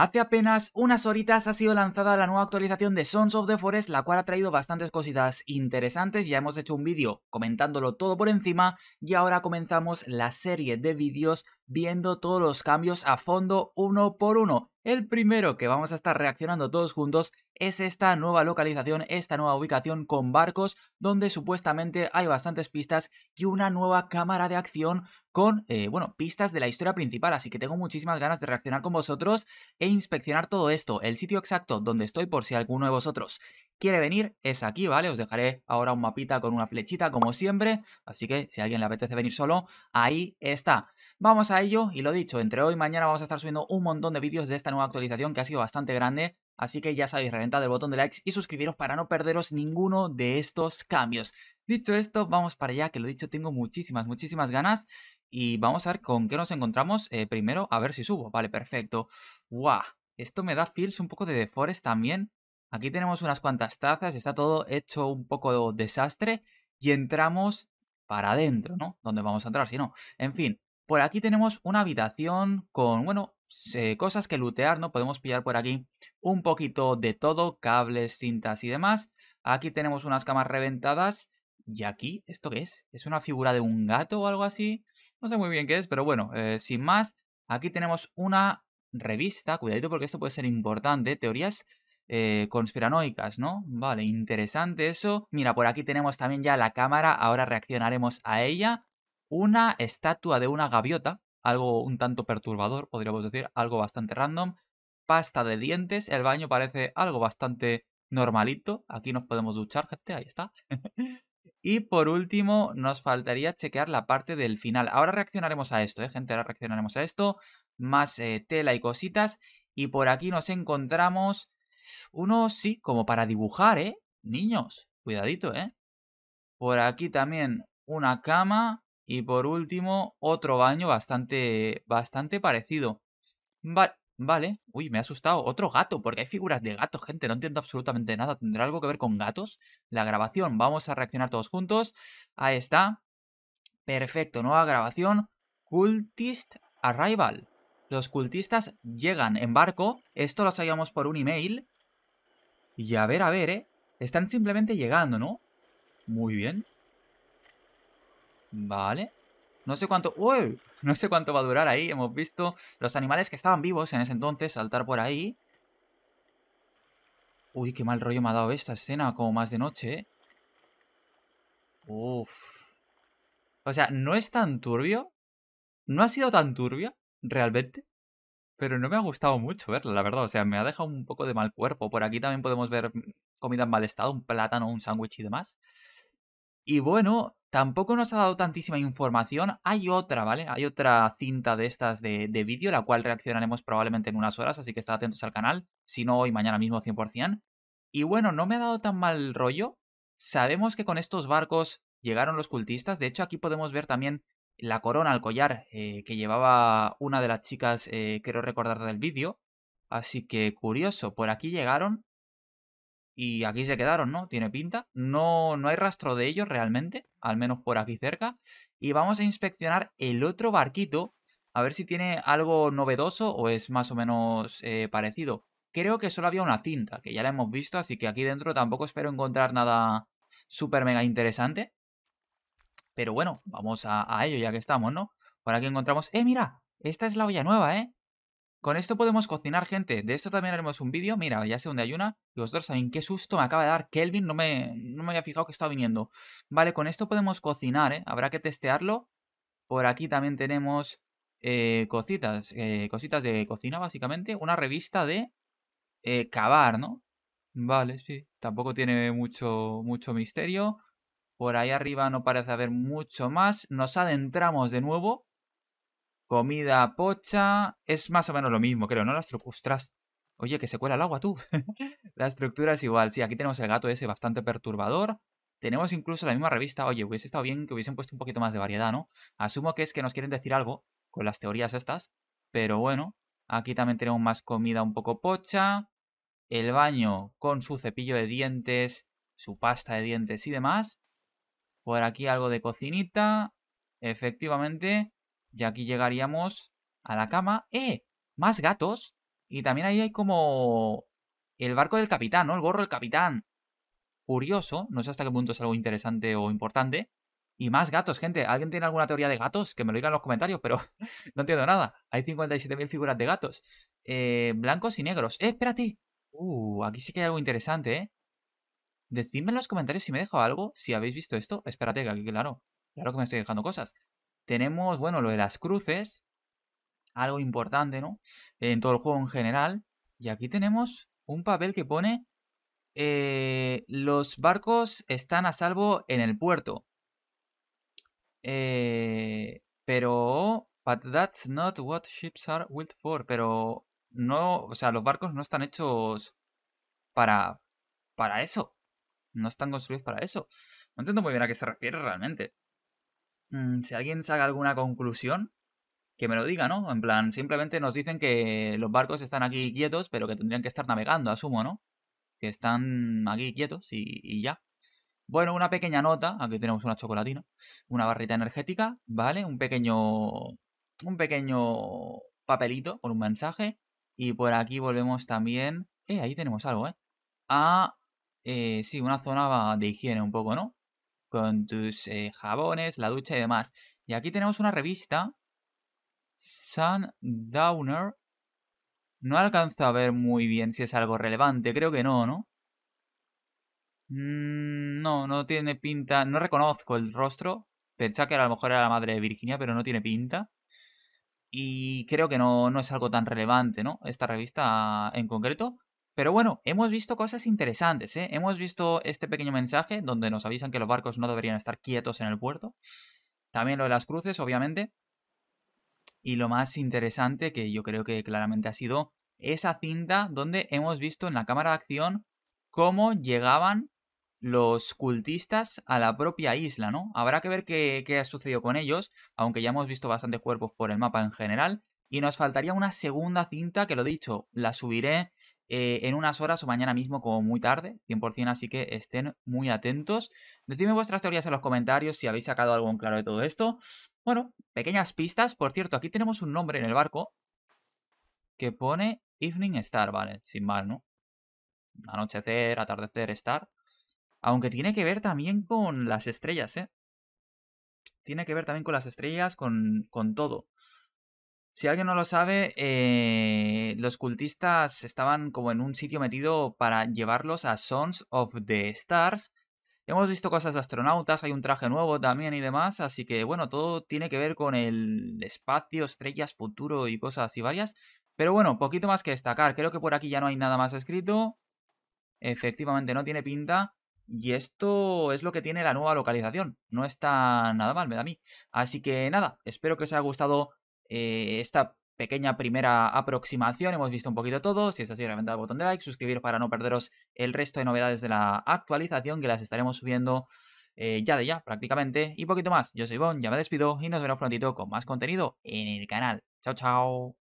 Hace apenas unas horitas ha sido lanzada la nueva actualización de Sons of the Forest, la cual ha traído bastantes cositas interesantes, ya hemos hecho un vídeo comentándolo todo por encima y ahora comenzamos la serie de vídeos viendo todos los cambios a fondo uno por uno. El primero que vamos a estar reaccionando todos juntos es esta nueva localización, esta nueva ubicación con barcos donde supuestamente hay bastantes pistas y una nueva cámara de acción con, eh, bueno, pistas de la historia principal, así que tengo muchísimas ganas de reaccionar con vosotros e inspeccionar todo esto, el sitio exacto donde estoy por si alguno de vosotros quiere venir es aquí, ¿vale? Os dejaré ahora un mapita con una flechita como siempre, así que si a alguien le apetece venir solo, ahí está. Vamos a ello y lo dicho, entre hoy y mañana vamos a estar subiendo un montón de vídeos de esta nueva actualización que ha sido bastante grande, así que ya sabéis, reventad el botón de likes y suscribiros para no perderos ninguno de estos cambios. Dicho esto, vamos para allá, que lo dicho, tengo muchísimas, muchísimas ganas y vamos a ver con qué nos encontramos eh, primero, a ver si subo, vale, perfecto. ¡Guau! Esto me da feels un poco de The Forest también, Aquí tenemos unas cuantas tazas, está todo hecho un poco desastre y entramos para adentro, ¿no? ¿Dónde vamos a entrar si no? En fin, por aquí tenemos una habitación con, bueno, cosas que lootear, ¿no? Podemos pillar por aquí un poquito de todo, cables, cintas y demás. Aquí tenemos unas camas reventadas. ¿Y aquí? ¿Esto qué es? ¿Es una figura de un gato o algo así? No sé muy bien qué es, pero bueno, eh, sin más. Aquí tenemos una revista. Cuidadito porque esto puede ser importante. Teorías eh, conspiranoicas, ¿no? Vale, interesante eso. Mira, por aquí tenemos también ya la cámara, ahora reaccionaremos a ella. Una estatua de una gaviota, algo un tanto perturbador, podríamos decir, algo bastante random. Pasta de dientes, el baño parece algo bastante normalito. Aquí nos podemos duchar, gente, ahí está. y por último, nos faltaría chequear la parte del final. Ahora reaccionaremos a esto, ¿eh, gente? Ahora reaccionaremos a esto. Más eh, tela y cositas. Y por aquí nos encontramos uno sí, como para dibujar, ¿eh? Niños, cuidadito, ¿eh? Por aquí también una cama y por último otro baño bastante, bastante parecido. Vale, Vale. Uy, me ha asustado. Otro gato, porque hay figuras de gatos, gente. No entiendo absolutamente nada. ¿Tendrá algo que ver con gatos? La grabación. Vamos a reaccionar todos juntos. Ahí está. Perfecto. Nueva grabación. Cultist Arrival. Los cultistas llegan en barco. Esto lo sabíamos por un email. Y a ver, a ver, ¿eh? Están simplemente llegando, ¿no? Muy bien. Vale. No sé cuánto... ¡Uy! No sé cuánto va a durar ahí. Hemos visto los animales que estaban vivos en ese entonces saltar por ahí. Uy, qué mal rollo me ha dado esta escena, como más de noche, ¿eh? Uf. O sea, no es tan turbio. No ha sido tan turbio, realmente pero no me ha gustado mucho verla, la verdad. O sea, me ha dejado un poco de mal cuerpo. Por aquí también podemos ver mm, comida en mal estado, un plátano, un sándwich y demás. Y bueno, tampoco nos ha dado tantísima información. Hay otra, ¿vale? Hay otra cinta de estas de, vídeo, la cual reaccionaremos probablemente en unas horas, así que estad atentos al canal. Si no, hoy, mañana mismo, 100%. Y bueno, no me ha dado tan mal rollo. Sabemos que con estos barcos llegaron los cultistas. De hecho, aquí podemos ver también la corona, el collar eh, que llevaba una de las chicas, eh, creo quiero recordar del vídeo. Así que curioso, por aquí llegaron y aquí se quedaron, ¿no? Tiene pinta. No, no hay rastro de ellos realmente, al menos por aquí cerca. Y vamos a inspeccionar el otro barquito, a ver si tiene algo novedoso o es más o menos eh, parecido. Creo que solo había una cinta, que ya la hemos visto, así que aquí dentro tampoco espero encontrar nada súper mega interesante. Pero bueno, vamos a, ello ya que estamos, ¿no? Por aquí encontramos... ¡Eh, mira! Esta es la olla nueva, ¿eh? Con esto podemos cocinar, gente. De esto también haremos un vídeo. Mira, ya sé dónde hay una. Y vosotros saben qué susto me acaba de dar. Kelvin no me, me había fijado que estaba viniendo. Vale, con esto podemos cocinar, ¿eh? Habrá que testearlo. Por aquí también tenemos eh, cositas. Eh, cositas de cocina, básicamente. Una revista de eh, cavar, ¿no? Vale, sí. Tampoco tiene mucho, mucho misterio. Por ahí arriba no parece haber mucho más. Nos adentramos de nuevo. Comida pocha. Es más o menos lo mismo, creo, ¿no? Las ostras. Oye, que se cuela el agua, tú. la estructura es igual. Sí, aquí tenemos el gato ese bastante perturbador. Tenemos incluso la misma revista. Oye, hubiese estado bien que hubiesen puesto un poquito más de variedad, ¿no? Asumo que es que nos quieren decir algo con las teorías estas. Pero bueno, aquí también tenemos más comida un poco pocha. El baño con su cepillo de dientes, su pasta de dientes y demás. Por pues aquí algo de cocinita. Efectivamente. Y aquí llegaríamos a la cama. ¡Eh! Más gatos. Y también ahí hay como el barco del capitán, ¿no? El gorro del capitán. Curioso. No sé hasta qué punto es algo interesante o importante. Y más gatos, gente. ¿Alguien tiene alguna teoría de gatos? Que me lo digan en los comentarios, pero no entiendo nada. Hay 57.000 figuras de gatos. Eh, blancos y negros. ¡Eh, espérate! Uh, aquí sí que hay algo interesante, ¿eh? Decidme en los comentarios si me dejo algo, si habéis visto esto. Espérate, que aquí, claro, claro que me estoy dejando cosas. Tenemos, bueno, lo de las cruces. Algo importante, ¿no? En todo el juego en general. Y aquí tenemos un papel que pone... Eh, los barcos están a salvo en el puerto. Eh, pero... But that's not what ships are built for. Pero no... O sea, los barcos no están hechos para... Para eso no están construidos para eso. No entiendo muy bien a qué se refiere realmente. Mm, si alguien saca alguna conclusión, que me lo diga, ¿no? En plan, simplemente nos dicen que los barcos están aquí quietos, pero que tendrían que estar navegando, asumo, ¿no? Que están aquí quietos y, y ya. Bueno, una pequeña nota, aquí tenemos una chocolatina, una barrita energética, ¿vale? Un pequeño, un pequeño papelito con un mensaje. Y por aquí volvemos también, eh, ahí tenemos algo, ¿eh? A eh, sí, una zona de higiene un poco, ¿no? Con tus eh, jabones, la ducha y demás. Y aquí tenemos una revista, Downer. No alcanzo a ver muy bien si es algo relevante, creo que no, ¿no? Mm, no, no tiene pinta, no reconozco el rostro. Pensaba que a lo mejor era la madre de Virginia, pero no tiene pinta. Y creo que no, no es algo tan relevante, ¿no? Esta revista en concreto. Pero bueno, hemos visto cosas interesantes, ¿eh? Hemos visto este pequeño mensaje donde nos avisan que los barcos no deberían estar quietos en el puerto. También lo de las cruces, obviamente. Y lo más interesante, que yo creo que claramente ha sido esa cinta donde hemos visto en la cámara de acción cómo llegaban los cultistas a la propia isla, ¿no? Habrá que ver qué, qué ha sucedido con ellos, aunque ya hemos visto bastantes cuerpos por el mapa en general, y nos faltaría una segunda cinta, que lo dicho, la subiré eh, en unas horas o mañana mismo como muy tarde, 100%, así que estén muy atentos. Decidme vuestras teorías en los comentarios si habéis sacado algo en claro de todo esto. Bueno, pequeñas pistas. Por cierto, aquí tenemos un nombre en el barco que pone Evening Star, ¿vale? Sin mal, ¿no? Anochecer, atardecer, estar. Aunque tiene que ver también con las estrellas, ¿eh? Tiene que ver también con las estrellas, con, con todo. Si alguien no lo sabe, eh, los cultistas estaban como en un sitio metido para llevarlos a Sons of the Stars. hemos visto cosas de astronautas, hay un traje nuevo también y demás, así que bueno, todo tiene que ver con el espacio, estrellas, futuro y cosas y varias. Pero bueno, poquito más que destacar. Creo que por aquí ya no hay nada más escrito. Efectivamente, no tiene pinta. Y esto es lo que tiene la nueva localización. No está nada mal, me da a mí. Así que nada, espero que os haya gustado eh, esta pequeña primera aproximación. Hemos visto un poquito todo. Si es así, reventad el botón de like, suscribir para no perderos el resto de novedades de la actualización que las estaremos subiendo eh, ya de ya prácticamente y poquito más. Yo soy Bon, ya me despido y nos vemos prontito con más contenido en el canal. Chao, chao.